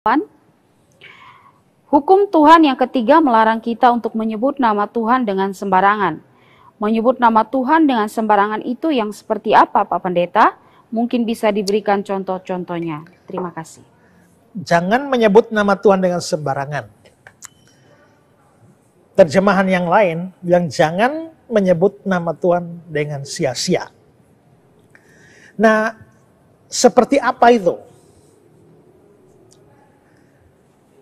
Tuhan. Hukum Tuhan yang ketiga melarang kita untuk menyebut nama Tuhan dengan sembarangan. Menyebut nama Tuhan dengan sembarangan itu yang seperti apa, Pak Pendeta? Mungkin bisa diberikan contoh-contohnya. Terima kasih. Jangan menyebut nama Tuhan dengan sembarangan. Terjemahan yang lain bilang jangan menyebut nama Tuhan dengan sia-sia. Nah, seperti apa itu?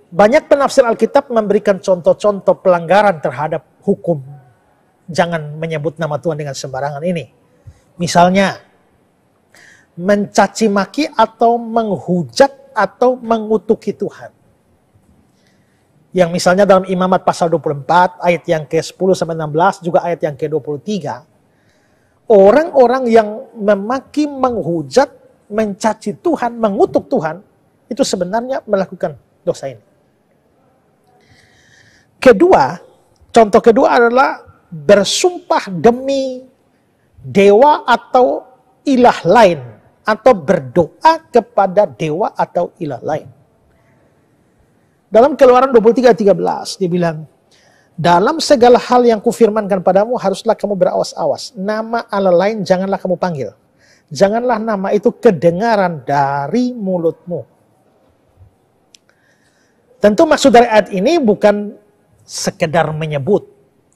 Banyak penafsir Alkitab memberikan contoh-contoh pelanggaran terhadap hukum. Jangan menyebut nama Tuhan dengan sembarangan ini. Misalnya, mencaci maki atau menghujat atau mengutuki Tuhan. Yang misalnya dalam Imamat pasal 24 ayat yang ke-10 sampai 16 juga ayat yang ke-23 orang-orang yang memaki, menghujat, mencaci Tuhan, mengutuk Tuhan itu sebenarnya melakukan dosa ini. Kedua, contoh kedua adalah bersumpah demi dewa atau ilah lain atau berdoa kepada dewa atau ilah lain. Dalam Keluaran 23:13 dibilang, "Dalam segala hal yang kufirmankan padamu haruslah kamu berawas-awas. Nama Allah lain janganlah kamu panggil. Janganlah nama itu kedengaran dari mulutmu." Tentu maksud dari ayat ini bukan sekedar menyebut.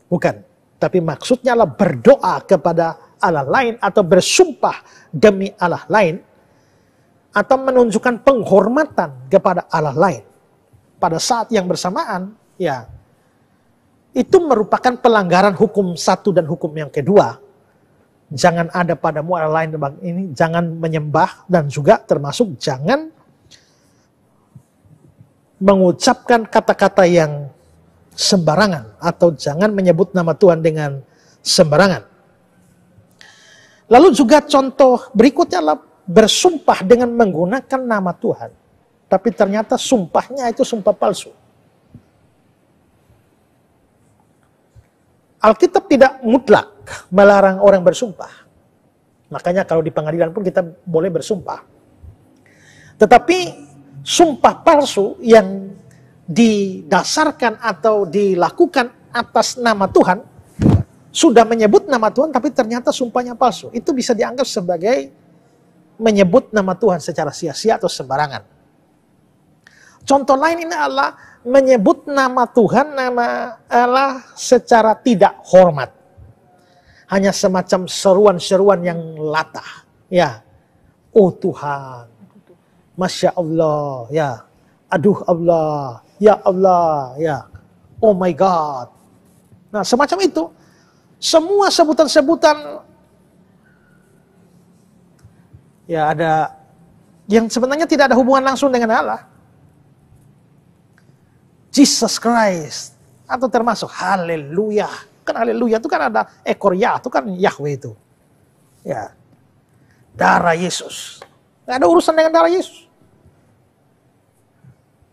Bukan. Tapi maksudnya adalah berdoa kepada Allah lain atau bersumpah demi Allah lain atau menunjukkan penghormatan kepada Allah lain. Pada saat yang bersamaan, ya itu merupakan pelanggaran hukum satu dan hukum yang kedua. Jangan ada padamu Allah lain ini, jangan menyembah dan juga termasuk jangan mengucapkan kata-kata yang sembarangan atau jangan menyebut nama Tuhan dengan sembarangan. Lalu juga contoh berikutnya adalah bersumpah dengan menggunakan nama Tuhan. Tapi ternyata sumpahnya itu sumpah palsu. Alkitab tidak mutlak melarang orang bersumpah. Makanya kalau di pengadilan pun kita boleh bersumpah. Tetapi sumpah palsu yang didasarkan atau dilakukan atas nama Tuhan, sudah menyebut nama Tuhan tapi ternyata sumpahnya palsu. Itu bisa dianggap sebagai menyebut nama Tuhan secara sia-sia atau sembarangan. Contoh lain ini adalah menyebut nama Tuhan, nama Allah secara tidak hormat. Hanya semacam seruan-seruan yang latah. Ya, oh Tuhan, Masya Allah, ya, aduh Allah, ya Allah, ya oh my God. Nah semacam itu, semua sebutan-sebutan ya ada yang sebenarnya tidak ada hubungan langsung dengan Allah. Jesus Christ atau termasuk haleluya. Kan haleluya itu kan ada ekor ya, itu kan Yahweh itu. Ya. Darah Yesus. Tidak ada urusan dengan darah Yesus.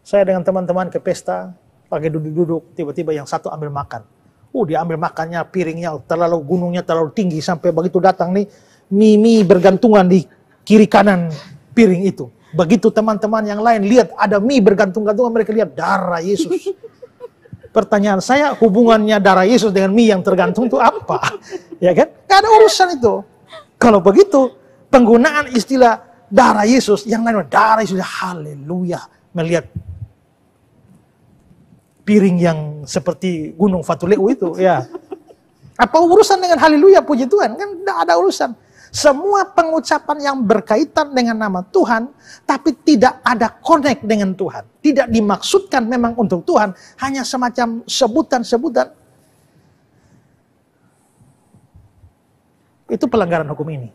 Saya dengan teman-teman ke pesta, pakai duduk-duduk, tiba-tiba yang satu ambil makan. Uh, dia ambil makannya, piringnya terlalu gunungnya terlalu tinggi sampai begitu datang nih mimi bergantungan di kiri kanan piring itu. Begitu teman-teman yang lain lihat ada mie bergantung-gantungan mereka lihat darah Yesus. Pertanyaan saya hubungannya darah Yesus dengan mie yang tergantung itu apa? Ya kan? Gak ada urusan itu. Kalau begitu penggunaan istilah darah Yesus yang lain darah Yesus haleluya melihat piring yang seperti Gunung Fatuleu itu ya. Apa urusan dengan haleluya puji Tuhan? Kan tidak ada urusan. Semua pengucapan yang berkaitan dengan nama Tuhan, tapi tidak ada connect dengan Tuhan. Tidak dimaksudkan memang untuk Tuhan, hanya semacam sebutan-sebutan. Itu pelanggaran hukum ini.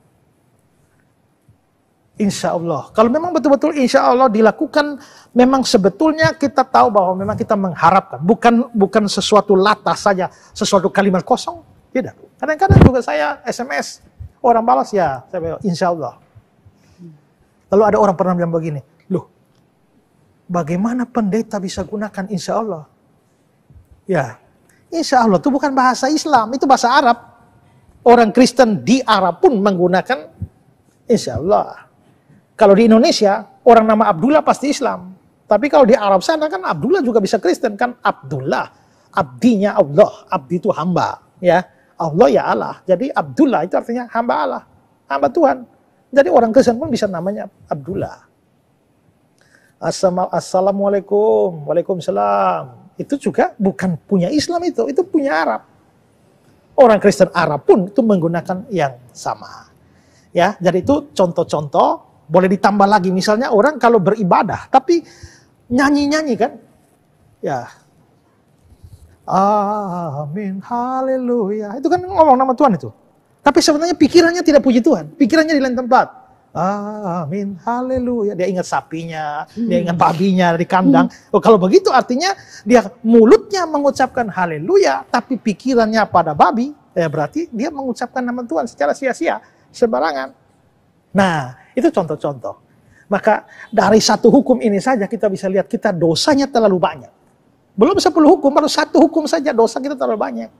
Insya Allah. Kalau memang betul-betul insya Allah dilakukan, memang sebetulnya kita tahu bahwa memang kita mengharapkan. Bukan bukan sesuatu latah saja, sesuatu kalimat kosong. Tidak. Kadang-kadang juga saya SMS, orang balas ya, saya bilang, insya Allah. Lalu ada orang pernah bilang begini, loh, bagaimana pendeta bisa gunakan insya Allah? Ya, insya Allah itu bukan bahasa Islam, itu bahasa Arab. Orang Kristen di Arab pun menggunakan insya Allah. Kalau di Indonesia, orang nama Abdullah pasti Islam. Tapi kalau di Arab sana kan Abdullah juga bisa Kristen. Kan Abdullah, abdinya Allah, abdi itu hamba. ya Allah ya Allah. Jadi Abdullah itu artinya hamba Allah, hamba Tuhan. Jadi orang Kristen pun bisa namanya Abdullah. Assalamualaikum, Waalaikumsalam. Itu juga bukan punya Islam itu, itu punya Arab. Orang Kristen Arab pun itu menggunakan yang sama. Ya, jadi itu contoh-contoh boleh ditambah lagi, misalnya orang kalau beribadah, tapi nyanyi-nyanyi kan? Ya. Amin, haleluya. Itu kan ngomong nama Tuhan itu. Tapi sebenarnya pikirannya tidak puji Tuhan. Pikirannya di lain tempat. Amin, haleluya. Dia ingat sapinya, hmm. dia ingat hmm. babinya dari kandang. Hmm. Oh, kalau begitu artinya dia mulutnya mengucapkan haleluya, tapi pikirannya pada babi. Ya berarti dia mengucapkan nama Tuhan secara sia-sia, sembarangan. Nah, itu contoh-contoh. Maka dari satu hukum ini saja kita bisa lihat kita dosanya terlalu banyak. Belum sepuluh hukum, baru satu hukum saja dosa kita terlalu banyak.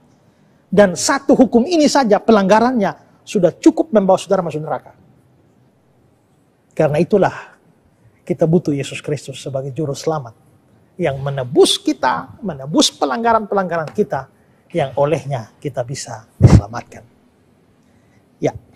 Dan satu hukum ini saja pelanggarannya sudah cukup membawa saudara masuk neraka. Karena itulah kita butuh Yesus Kristus sebagai juru selamat yang menebus kita, menebus pelanggaran-pelanggaran kita yang olehnya kita bisa diselamatkan. Ya.